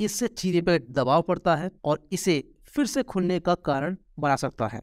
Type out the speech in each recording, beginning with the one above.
इससे चीरे पर दबाव पड़ता है और इसे फिर से खुलने का कारण बना सकता है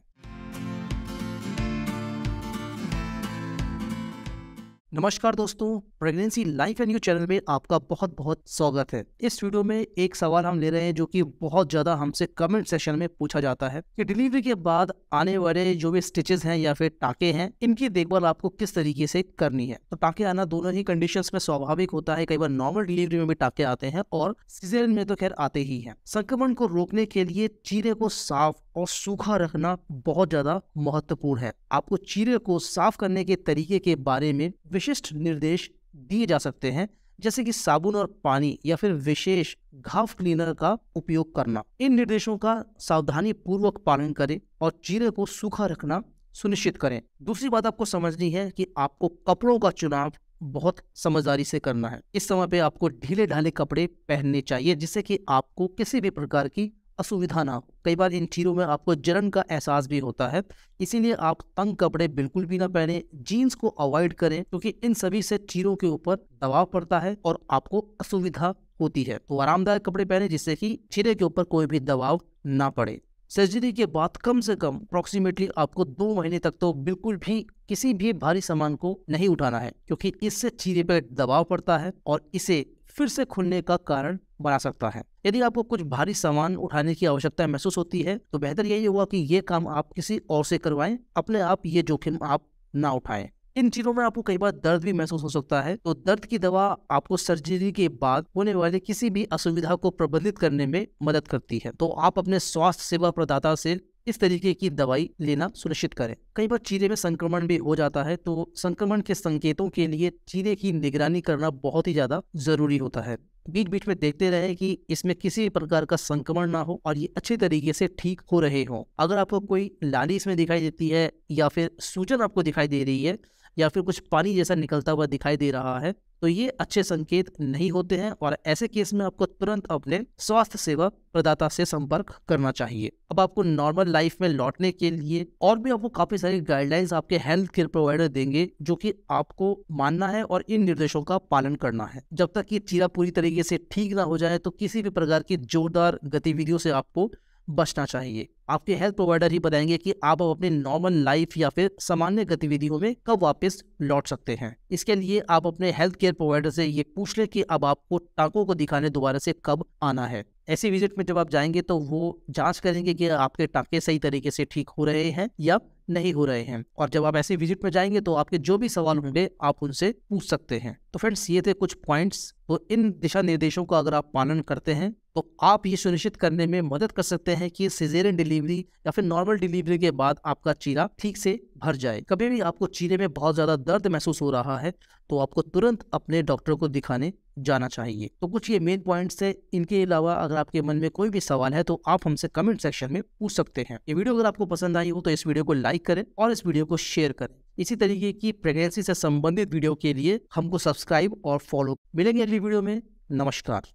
नमस्कार दोस्तों pregnancy life and you channel में आपका बहुत बहुत स्वागत है इस वीडियो में एक सवाल हम ले रहे हैं जो कि बहुत ज़्यादा हमसे कमेंट सेशन में पूछा जाता है कि डिलीवरी के बाद आने वाले जो भी स्टिचेस हैं या फिर टाके हैं इनकी देखभाल आपको किस तरीके से करनी है तो टाके आना दोनों ही कंडीशन में स्वाभाविक होता है कई बार नॉर्मल डिलीवरी में भी टाके आते हैं और सीजन में तो खैर आते ही है संक्रमण को रोकने के लिए चीरे को साफ और सूखा रखना बहुत ज़्यादा महत्वपूर्ण है आपको चीरे को साफ करने के तरीके के बारे में विशिष्ट निर्देश दिए जा सकते हैं जैसे कि साबुन और पानी या फिर विशेष घाव क्लीनर का उपयोग करना इन निर्देशों का सावधानी पूर्वक पालन करें और चीरे को सूखा रखना सुनिश्चित करें दूसरी बात आपको समझनी है कि आपको कपड़ों का चुनाव बहुत समझदारी से करना है इस समय पे आपको ढीले ढाले कपड़े पहनने चाहिए जिससे कि आपको किसी भी प्रकार की असुविधा ना कई बार इन चीज़ों में आपको जलन का एहसास भी होता है इसीलिए आप तंग कपड़े बिल्कुल भी ना पहने जीन्स को अवॉइड करें क्योंकि तो इन सभी से चीरों के ऊपर दबाव पड़ता है और आपको असुविधा होती है तो आरामदायक कपड़े पहने जिससे कि चीरे के ऊपर कोई भी दबाव ना पड़े सर्जरी के बाद कम से कम अप्रोक्सीमेटली आपको दो महीने तक तो बिल्कुल भी किसी भी भारी सामान को नहीं उठाना है क्योंकि इससे चीरे पर दबाव पड़ता है और इसे फिर से खुलने का कारण बना सकता है यदि आपको कुछ भारी सामान उठाने की आवश्यकता महसूस होती है तो बेहतर यही होगा कि ये काम आप किसी और से करवाएं अपने आप ये जोखिम आप ना उठाएं इन चीजों में आपको कई बार दर्द भी महसूस हो सकता है तो दर्द की दवा आपको सर्जरी के बाद होने वाले किसी भी असुविधा को प्रबंधित करने में मदद करती है तो आप अपने स्वास्थ्य सेवा प्रदाता से इस तरीके की दवाई लेना सुनिश्चित करें कई बार चीरे में संक्रमण भी हो जाता है तो संक्रमण के संकेतों के लिए चीरे की निगरानी करना बहुत ही ज्यादा जरूरी होता है बीच बीच में देखते रहे कि इसमें किसी भी प्रकार का संक्रमण ना हो और ये अच्छे तरीके से ठीक हो रहे हो अगर आपको कोई लाली इसमें दिखाई देती है या फिर सूजन आपको दिखाई दे रही है या फिर कुछ पानी जैसा निकलता हुआ दिखाई दे रहा है तो ये अच्छे संकेत नहीं होते हैं और ऐसे केस में आपको तुरंत अपने स्वास्थ्य सेवा प्रदाता से संपर्क करना चाहिए अब आपको नॉर्मल लाइफ में लौटने के लिए और भी आपको काफी सारी गाइडलाइंस आपके हेल्थ केयर प्रोवाइडर देंगे जो कि आपको मानना है और इन निर्देशों का पालन करना है जब तक ये चीरा पूरी तरीके से ठीक ना हो जाए तो किसी भी प्रकार की जोरदार गतिविधियों से आपको बचना चाहिए आपके हेल्थ प्रोवाइडर ही बताएंगे कि आप अब अपने नॉर्मल लाइफ या फिर सामान्य गतिविधियों में कब वापस लौट सकते हैं इसके लिए आप अपने हेल्थ केयर प्रोवाइडर से ये पूछ लें कि अब आपको टांकों को दिखाने दोबारा से कब आना है ऐसी विजिट में जब आप जाएंगे तो वो जांच करेंगे कि आपके टाके सही तरीके से ठीक हो रहे हैं या नहीं हो रहे हैं और जब आप ऐसे विजिट में जाएंगे तो आपके जो भी सवाल होंगे आप उनसे पूछ सकते हैं तो फ्रेंड्स ये थे कुछ पॉइंट्स तो इन दिशा निर्देशों का अगर आप पालन करते हैं तो आप ये सुनिश्चित करने में मदद कर सकते हैं कि सिजेरियन डिलीवरी या फिर नॉर्मल डिलीवरी के बाद आपका चीरा ठीक से भर जाए कभी भी आपको चीरे में बहुत ज़्यादा दर्द महसूस हो रहा है तो आपको तुरंत अपने डॉक्टर को दिखाने जाना चाहिए तो कुछ ये मेन पॉइंट्स है इनके अलावा अगर आपके मन में कोई भी सवाल है तो आप हमसे कमेंट सेक्शन में पूछ सकते हैं ये वीडियो अगर आपको पसंद आई हो तो इस वीडियो को लाइक करें और इस वीडियो को शेयर करें इसी तरीके की प्रेगनेंसी से संबंधित वीडियो के लिए हमको सब्सक्राइब और फॉलो मिलेंगे अगली वीडियो में नमस्कार